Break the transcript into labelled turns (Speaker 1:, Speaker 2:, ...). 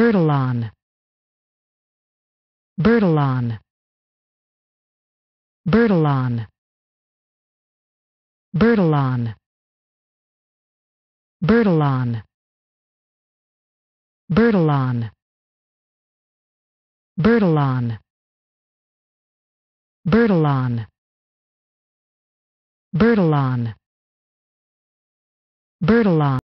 Speaker 1: Bertillon Bertillon Bertillon Bertillon Bertillon Bertillon Bertillon Bertillon Bertillon Bertillon